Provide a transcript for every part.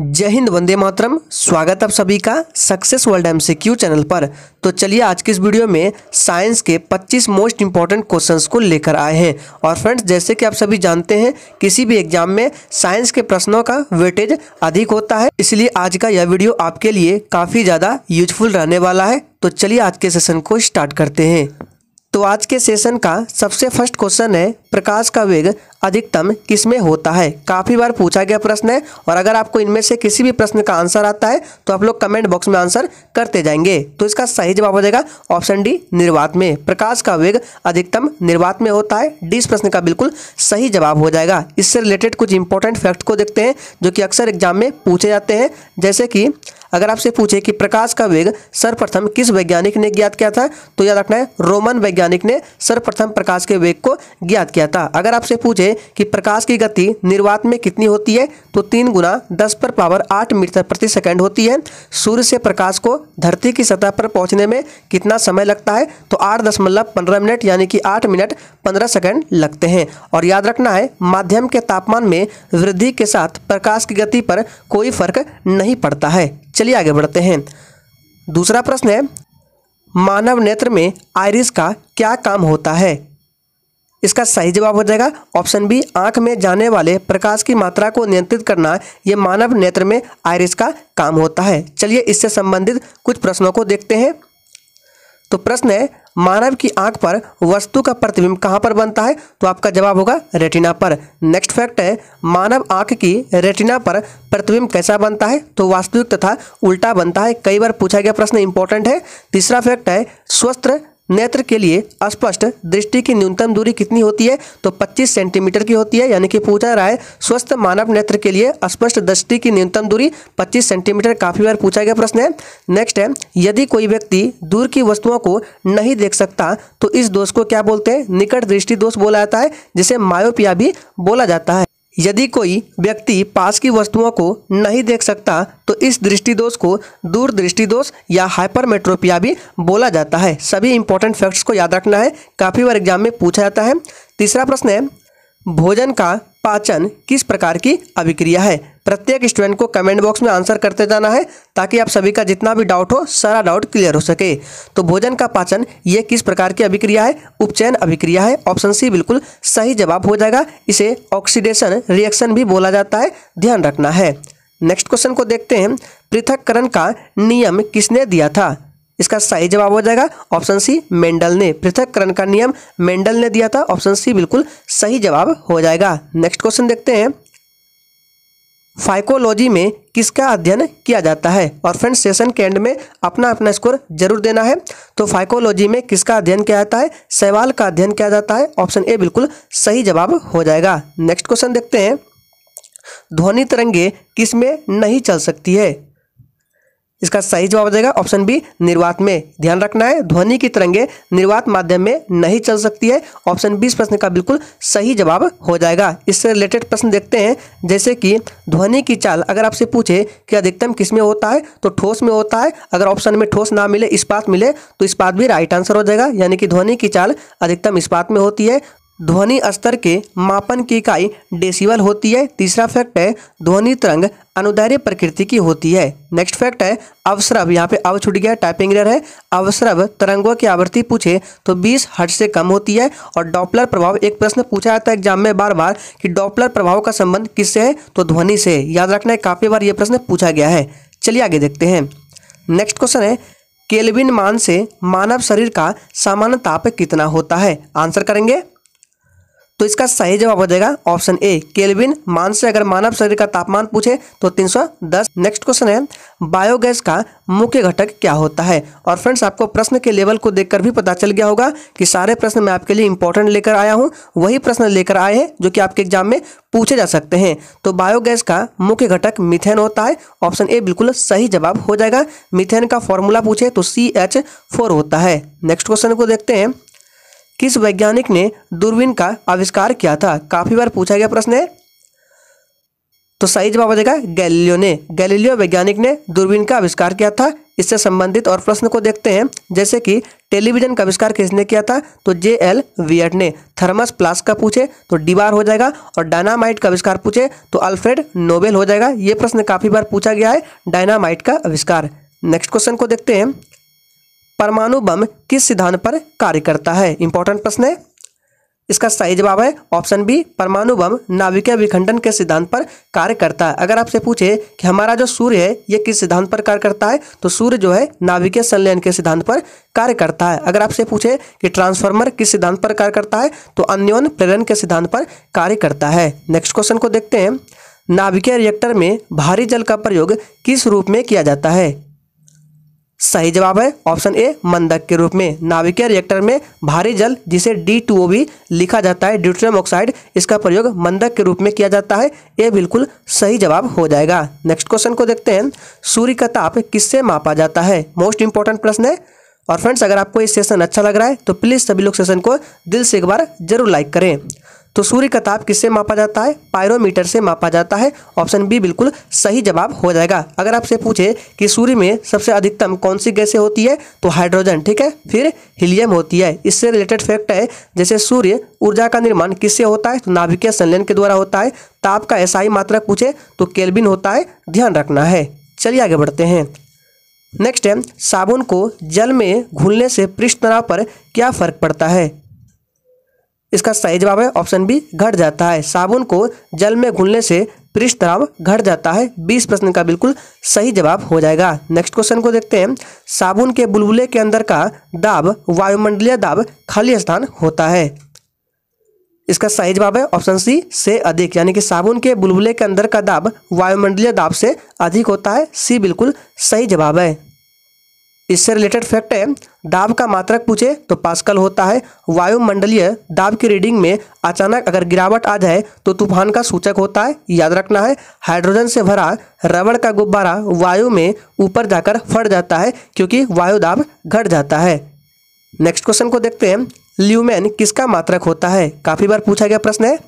जय हिंद वंदे मातरम स्वागत आप सभी का success world M Q channel पर तो चलिए आज की इस वीडियो में साइंस के 25 मोस्ट इंपॉर्टेंट क्वेश्चंस को लेकर आए हैं और फ्रेंड्स जैसे कि आप सभी जानते हैं किसी भी एग्जाम में साइंस के प्रश्नों का वेटेज अधिक होता है इसलिए आज का यह वीडियो आपके लिए काफ़ी ज़्यादा यूजफुल रहने वाला है तो चलिए आज के सेशन को स्टार्ट करते हैं तो आज के सेशन का सबसे फर्स्ट क्वेश्चन है प्रकाश का वेग अधिकतम किसमें होता है काफ़ी बार पूछा गया प्रश्न है और अगर आपको इनमें से किसी भी प्रश्न का आंसर आता है तो आप लोग कमेंट बॉक्स में आंसर करते जाएंगे तो इसका सही जवाब हो जाएगा ऑप्शन डी निर्वात में प्रकाश का वेग अधिकतम निर्वात में होता है डी इस प्रश्न का बिल्कुल सही जवाब हो जाएगा इससे रिलेटेड कुछ इंपॉर्टेंट फैक्ट को देखते हैं जो कि अक्सर एग्जाम में पूछे जाते हैं जैसे कि अगर आपसे पूछे कि प्रकाश का वेग सर्वप्रथम किस वैज्ञानिक ने ज्ञात किया था तो याद रखना है रोमन वैज्ञानिक ने सर्वप्रथम प्रकाश के वेग को ज्ञात किया था अगर आपसे पूछे कि प्रकाश की गति निर्वात में कितनी होती है तो तीन गुना दस पर पावर आठ मीटर प्रति सेकंड होती है सूर्य से प्रकाश को धरती की सतह पर पहुंचने में कितना समय लगता है तो आठ दशमलव पंद्रह मिनट यानी कि आठ मिनट पंद्रह सेकंड लगते हैं और याद रखना है माध्यम के तापमान में वृद्धि के साथ प्रकाश की गति पर कोई फर्क नहीं पड़ता है चलिए आगे बढ़ते हैं दूसरा प्रश्न है मानव नेत्र में आयरिस का क्या काम होता है इसका सही जवाब हो जाएगा ऑप्शन बी आंख में जाने वाले प्रकाश की मात्रा को नियंत्रित करना यह मानव नेत्र में आयरिस का काम होता है चलिए इससे संबंधित कुछ प्रश्नों को देखते हैं तो प्रश्न है मानव की आंख पर वस्तु का प्रतिबिंब कहां पर बनता है तो आपका जवाब होगा रेटिना पर नेक्स्ट फैक्ट है मानव आंख की रेटिना पर प्रतिबिंब कैसा बनता है तो वास्तविक तथा उल्टा बनता है कई बार पूछा गया प्रश्न इंपॉर्टेंट है तीसरा फैक्ट है स्वस्थ नेत्र के लिए स्पष्ट दृष्टि की न्यूनतम दूरी कितनी होती है तो 25 सेंटीमीटर की होती है यानी कि पूछा रहा है स्वस्थ मानव नेत्र के लिए स्पष्ट दृष्टि की न्यूनतम दूरी 25 सेंटीमीटर काफ़ी बार पूछा गया प्रश्न है नेक्स्ट है यदि कोई व्यक्ति दूर की वस्तुओं को नहीं देख सकता तो इस दोष को क्या बोलते हैं निकट दृष्टि दोष बोला जाता है जिसे मायोपिया भी बोला जाता है यदि कोई व्यक्ति पास की वस्तुओं को नहीं देख सकता तो इस दृष्टिदोष को दूर दोष या हाइपरमेट्रोपिया भी बोला जाता है सभी इंपॉर्टेंट फैक्ट्स को याद रखना है काफ़ी बार एग्जाम में पूछा जाता है तीसरा प्रश्न है भोजन का पाचन किस प्रकार की अभिक्रिया है प्रत्येक स्टूडेंट को कमेंट बॉक्स में आंसर करते जाना है ताकि आप सभी का जितना भी डाउट हो सारा डाउट क्लियर हो सके तो भोजन का पाचन ये किस प्रकार की अभिक्रिया है उपचयन अभिक्रिया है ऑप्शन सी बिल्कुल सही जवाब हो जाएगा इसे ऑक्सीडेशन रिएक्शन भी बोला जाता है ध्यान रखना है नेक्स्ट क्वेश्चन को देखते हैं पृथककरण का नियम किसने दिया था इसका सही जवाब हो जाएगा ऑप्शन सी मेंडल ने पृथककरण का नियम मेंडल ने दिया था ऑप्शन सी बिल्कुल सही जवाब हो जाएगा नेक्स्ट क्वेश्चन देखते हैं फाइकोलॉजी में किसका अध्ययन किया जाता है और फ्रेंड्स सेशन के एंड में अपना अपना स्कोर जरूर देना है तो फाइकोलॉजी में किसका अध्ययन किया जाता है सवाल का अध्ययन किया जाता है ऑप्शन ए बिल्कुल सही जवाब हो जाएगा नेक्स्ट क्वेश्चन देखते हैं ध्वनि तरंगे किस में नहीं चल सकती है इसका सही जवाब हो जाएगा ऑप्शन बी निर्वात में ध्यान रखना है ध्वनि की तरंगे निर्वात माध्यम में नहीं चल सकती है ऑप्शन बी इस प्रश्न का बिल्कुल सही जवाब हो जाएगा इससे रिलेटेड प्रश्न देखते हैं जैसे कि ध्वनि की चाल अगर आपसे पूछे कि अधिकतम किस में होता है तो ठोस में होता है अगर ऑप्शन में ठोस ना मिले इस्पात मिले तो इस्पात भी राइट आंसर हो जाएगा यानी कि ध्वनि की चाल अधिकतम इस्पात में होती है ध्वनि स्तर के मापन की इकाई डेसिबल होती है तीसरा फैक्ट है ध्वनि तरंग अनुदार्य प्रकृति की होती है नेक्स्ट फैक्ट है अवसरभ यहाँ पे अव छुट गया टाइपिंग है अवसरभ तरंगों की आवृत्ति पूछे तो 20 हट से कम होती है और डॉपलर प्रभाव एक प्रश्न पूछा जाता है एग्जाम में बार बार कि डॉपलर प्रभाव का संबंध किससे है तो ध्वनि से याद रखना है काफ़ी बार ये प्रश्न पूछा गया है चलिए आगे देखते हैं नेक्स्ट क्वेश्चन है केलविन मान से मानव शरीर का सामान्य ताप कितना होता है आंसर करेंगे तो इसका सही जवाब हो जाएगा ऑप्शन ए केल्विन मान से अगर मानव शरीर का तापमान पूछे तो 310 नेक्स्ट क्वेश्चन है बायोगैस का मुख्य घटक क्या होता है और फ्रेंड्स आपको प्रश्न के लेवल को देखकर भी पता चल गया होगा कि सारे प्रश्न मैं आपके लिए इंपॉर्टेंट लेकर आया हूँ वही प्रश्न लेकर आए हैं जो कि आपके एग्जाम में पूछे जा सकते हैं तो बायोगैस का मुख्य घटक मिथेन होता है ऑप्शन ए बिल्कुल सही जवाब हो जाएगा मिथेन का फॉर्मूला पूछे तो सी एच फोर होता है नेक्स्ट क्वेश्चन को देखते हैं किस वैज्ञानिक ने दूरबीन का आविष्कार किया था काफी बार पूछा गया प्रश्न है तो सही जवाब हो जाएगा गैलीलियो ने गैलीलियो वैज्ञानिक ने दूरबीन का आविष्कार किया था इससे संबंधित और प्रश्न को देखते हैं जैसे कि टेलीविजन का आविष्कार किसने किया था तो जे एल वियट ने थर्मस प्लास का पूछे तो डिबार हो जाएगा और डायनामाइट का आविष्कार पूछे तो अल्फ्रेड नोबेल हो जाएगा ये प्रश्न काफ़ी बार पूछा गया है डायनामाइट का आविष्कार नेक्स्ट क्वेश्चन को देखते हैं परमाणु बम किस सिद्धांत पर कार्य करता है इंपॉर्टेंट प्रश्न है इसका सही जवाब है ऑप्शन बी परमाणु बम नाविकीय विखंडन के सिद्धांत पर कार्य करता है अगर आपसे पूछे कि हमारा जो सूर्य है ये किस सिद्धांत पर कार्य करता है तो सूर्य जो है नाविकीय संलयन के सिद्धांत पर कार्य करता है अगर आपसे पूछे कि ट्रांसफार्मर किस सिद्धांत पर कार्य करता है तो अन्योन प्रेरण के सिद्धांत पर कार्य करता है नेक्स्ट क्वेश्चन को देखते हैं नाभिकीय रिएक्टर में भारी जल का प्रयोग किस रूप में किया जाता है सही जवाब है ऑप्शन ए मंदक के रूप में नाविकीय रिएक्टर में भारी जल जिसे डी टू भी लिखा जाता है ड्यूट्रियम ऑक्साइड इसका प्रयोग मंदक के रूप में किया जाता है ये बिल्कुल सही जवाब हो जाएगा नेक्स्ट क्वेश्चन को देखते हैं सूर्य का ताप किससे मापा जाता है मोस्ट इंपॉर्टेंट प्रश्न है और फ्रेंड्स अगर आपको ये सेशन अच्छा लग रहा है तो प्लीज़ सभी लोग सेशन को दिल से एक बार जरूर लाइक करें तो सूर्य का ताप किससे मापा जाता है पायरोमीटर से मापा जाता है ऑप्शन बी बिल्कुल सही जवाब हो जाएगा अगर आपसे पूछे कि सूर्य में सबसे अधिकतम कौन सी गैसें होती है तो हाइड्रोजन ठीक है फिर हीलियम होती है इससे रिलेटेड फैक्ट है जैसे सूर्य ऊर्जा का निर्माण किससे होता है तो नाभिकीय संलयन के द्वारा होता है ताप का ऐसा ही मात्रक पूछे तो केल्विन होता है ध्यान रखना है चलिए आगे बढ़ते हैं नेक्स्ट है साबुन को जल में घुलने से पृष्ठ तनाव पर क्या फर्क पड़ता है इसका सही जवाब है ऑप्शन बी घट जाता है साबुन को जल में घुलने से पृष्ठ तनाव घट जाता है बीस प्रश्न का बिल्कुल सही जवाब हो जाएगा नेक्स्ट क्वेश्चन को देखते हैं साबुन के बुलबुले के अंदर का दाब वायुमंडलीय दाब खाली स्थान होता है इसका सही जवाब है ऑप्शन सी से अधिक यानी कि साबुन के बुलबुले के अंदर का दाब वायुमंडलीय दाब से अधिक होता है सी बिल्कुल सही जवाब है इससे रिलेटेड फैक्ट है दाब का मात्रक पूछे तो पास्कल होता है वायुमंडलीय दाब की रीडिंग में अचानक अगर गिरावट आ जाए तो तूफान का सूचक होता है याद रखना है हाइड्रोजन से भरा रबड़ का गुब्बारा वायु में ऊपर जाकर फट जाता है क्योंकि वायु दाब घट जाता है नेक्स्ट क्वेश्चन को देखते हैं ल्यूमेन किसका मात्रक होता है काफ़ी बार पूछा गया प्रश्न है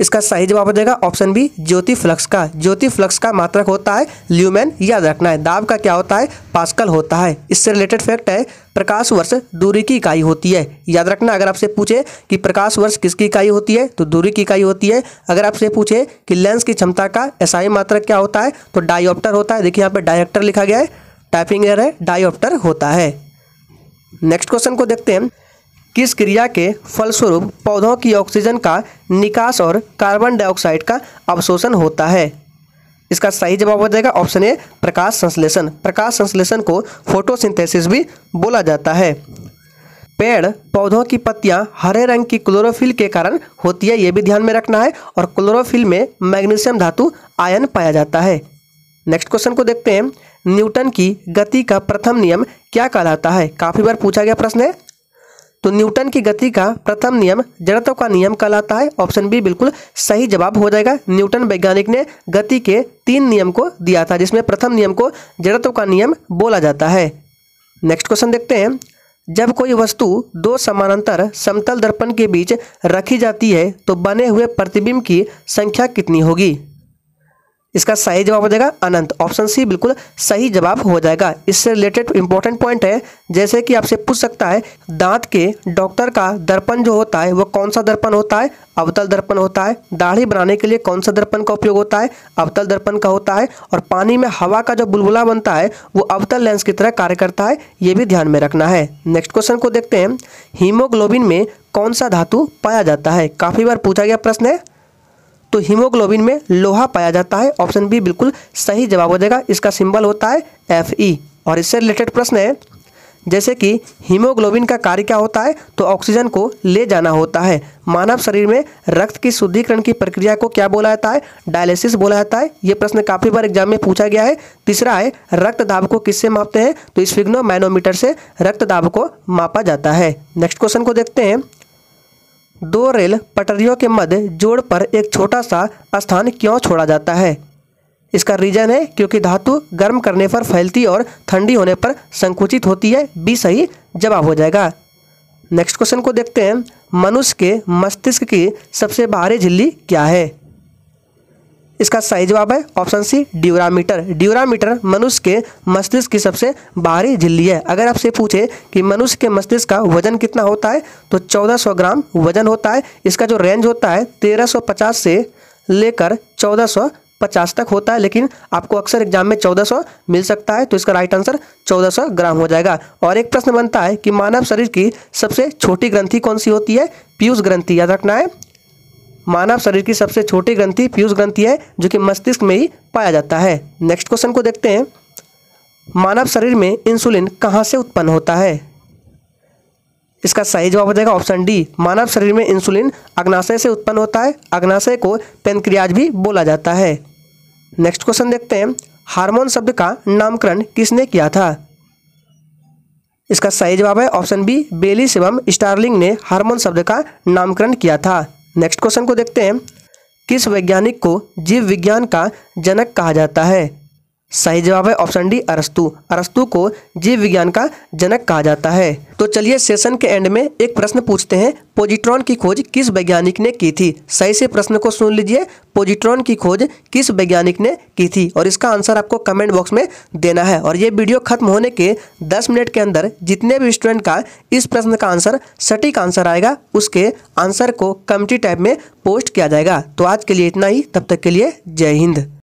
इसका सही जवाब हो जाएगा ऑप्शन बी ज्योति फ्लक्स का ज्योति फ्लक्स का मात्रक होता है ल्यूमेन याद रखना है दाब का क्या होता है पास्कल होता है इससे रिलेटेड फैक्ट है प्रकाश वर्ष दूरी की इकाई होती है याद रखना अगर आपसे पूछे कि प्रकाश वर्ष किसकी इकाई होती है तो दूरी की इकाई होती है अगर आपसे पूछे कि लेंस की क्षमता का एसआई मात्रक क्या होता है तो डायोप्टर होता है देखिए यहाँ पर डायरेक्टर लिखा गया है टाइपिंग एयर है डायोप्टर होता है नेक्स्ट क्वेश्चन को देखते हैं किस क्रिया के फलस्वरूप पौधों की ऑक्सीजन का निकास और कार्बन डाइऑक्साइड का अवशोषण होता है इसका सही जवाब हो जाएगा ऑप्शन ए प्रकाश संश्लेषण प्रकाश संश्लेषण को फोटोसिंथेसिस भी बोला जाता है पेड़ पौधों की पत्तियां हरे रंग की क्लोरोफिल के कारण होती है ये भी ध्यान में रखना है और क्लोरोफिल में मैग्नीशियम धातु आयन पाया जाता है नेक्स्ट क्वेश्चन को देखते हैं न्यूटन की गति का प्रथम नियम क्या कहलाता है काफ़ी बार पूछा गया प्रश्न है तो न्यूटन की गति का प्रथम नियम जड़त्व का नियम कहलाता है ऑप्शन बी बिल्कुल सही जवाब हो जाएगा न्यूटन वैज्ञानिक ने गति के तीन नियम को दिया था जिसमें प्रथम नियम को जड़त्व का नियम बोला जाता है नेक्स्ट क्वेश्चन देखते हैं जब कोई वस्तु दो समानांतर समतल दर्पण के बीच रखी जाती है तो बने हुए प्रतिबिंब की संख्या कितनी होगी इसका सही जवाब हो जाएगा अनंत ऑप्शन सी बिल्कुल सही जवाब हो जाएगा इससे रिलेटेड इंपॉर्टेंट पॉइंट है जैसे कि आपसे पूछ सकता है दांत के डॉक्टर का दर्पण जो होता है वो कौन सा दर्पण होता है अवतल दर्पण होता है दाढ़ी बनाने के लिए कौन सा दर्पण का उपयोग होता है अवतल दर्पण का होता है और पानी में हवा का जो बुलबुला बनता है वो अवतल लेंस की तरह कार्य करता है ये भी ध्यान में रखना है नेक्स्ट क्वेश्चन को देखते हैं हीमोग्लोबिन में कौन सा धातु पाया जाता है काफ़ी बार पूछा गया प्रश्न है तो हीमोग्लोबिन में लोहा पाया जाता है ऑप्शन बी बिल्कुल सही जवाब हो जाएगा इसका सिंबल होता है एफ ई और इससे रिलेटेड प्रश्न है जैसे कि हीमोग्लोबिन का कार्य क्या होता है तो ऑक्सीजन को ले जाना होता है मानव शरीर में रक्त की शुद्धिकरण की प्रक्रिया को क्या बोला जाता है डायलिसिस बोला जाता है ये प्रश्न काफ़ी बार एग्जाम में पूछा गया है तीसरा है रक्त दाब को किससे मापते हैं तो स्फिग्नो मैनोमीटर से रक्त दाब को मापा जाता है नेक्स्ट क्वेश्चन को देखते हैं दो रेल पटरियों के मध्य जोड़ पर एक छोटा सा स्थान क्यों छोड़ा जाता है इसका रीजन है क्योंकि धातु गर्म करने पर फैलती और ठंडी होने पर संकुचित होती है बी सही जवाब हो जाएगा नेक्स्ट क्वेश्चन को देखते हैं मनुष्य के मस्तिष्क की सबसे बाहरी झिल्ली क्या है इसका सही जवाब है ऑप्शन सी ड्यूरामीटर ड्यूरामीटर मनुष्य के मस्तिष्क की सबसे बाहरी झिल्ली है अगर आपसे पूछे कि मनुष्य के मस्तिष्क का वजन कितना होता है तो 1400 ग्राम वजन होता है इसका जो रेंज होता है 1350 से लेकर 1450 तक होता है लेकिन आपको अक्सर एग्जाम में 1400 मिल सकता है तो इसका राइट आंसर 1400 ग्राम हो जाएगा और एक प्रश्न बनता है कि मानव शरीर की सबसे छोटी ग्रंथि कौन सी होती है पीयूष ग्रंथि याद रखना है मानव शरीर की सबसे छोटी ग्रंथि पीयूष ग्रंथि है जो कि मस्तिष्क में ही पाया जाता है नेक्स्ट क्वेश्चन को देखते हैं मानव शरीर में इंसुलिन कहाँ से उत्पन्न होता है इसका सही जवाब हो जाएगा ऑप्शन डी मानव शरीर में इंसुलिन अग्नाशय से उत्पन्न होता है अग्नाशय को पेनक्रियाज भी बोला जाता है नेक्स्ट क्वेश्चन देखते हैं हार्मोन शब्द का नामकरण किसने किया था इसका सही जवाब है ऑप्शन बी बेली शिवम स्टारलिंग ने हार्मोन शब्द का नामकरण किया था नेक्स्ट क्वेश्चन को देखते हैं किस वैज्ञानिक को जीव विज्ञान का जनक कहा जाता है सही जवाब है ऑप्शन डी अरस्तु अरस्तु को जीव विज्ञान का जनक कहा जाता है तो चलिए सेशन के एंड में एक प्रश्न पूछते हैं पोजिट्रॉन की खोज किस वैज्ञानिक ने की थी सही से प्रश्न को सुन लीजिए पोजिट्रॉन की खोज किस वैज्ञानिक ने की थी और इसका आंसर आपको कमेंट बॉक्स में देना है और ये वीडियो खत्म होने के 10 मिनट के अंदर जितने भी स्टूडेंट का इस प्रश्न का आंसर सटीक आंसर आएगा उसके आंसर को कमटी टाइप में पोस्ट किया जाएगा तो आज के लिए इतना ही तब तक के लिए जय हिंद